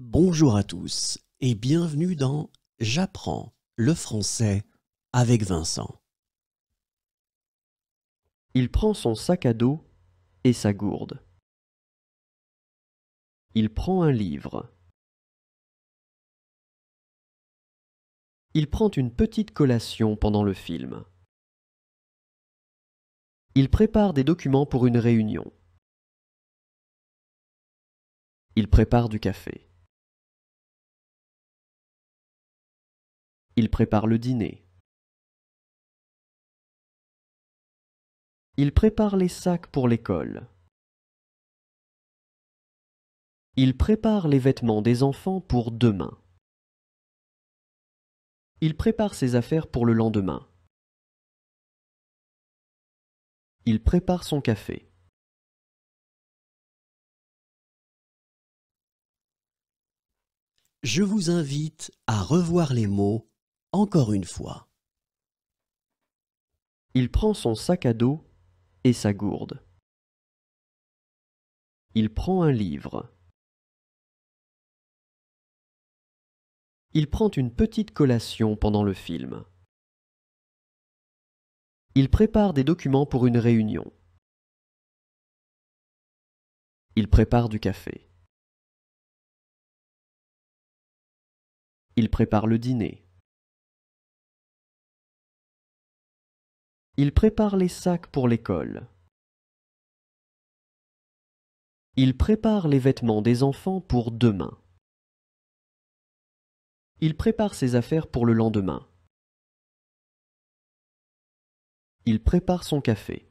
Bonjour à tous et bienvenue dans J'apprends le français avec Vincent. Il prend son sac à dos et sa gourde. Il prend un livre. Il prend une petite collation pendant le film. Il prépare des documents pour une réunion. Il prépare du café. Il prépare le dîner. Il prépare les sacs pour l'école. Il prépare les vêtements des enfants pour demain. Il prépare ses affaires pour le lendemain. Il prépare son café. Je vous invite à revoir les mots encore une fois. Il prend son sac à dos et sa gourde. Il prend un livre. Il prend une petite collation pendant le film. Il prépare des documents pour une réunion. Il prépare du café. Il prépare le dîner. Il prépare les sacs pour l'école. Il prépare les vêtements des enfants pour demain. Il prépare ses affaires pour le lendemain. Il prépare son café.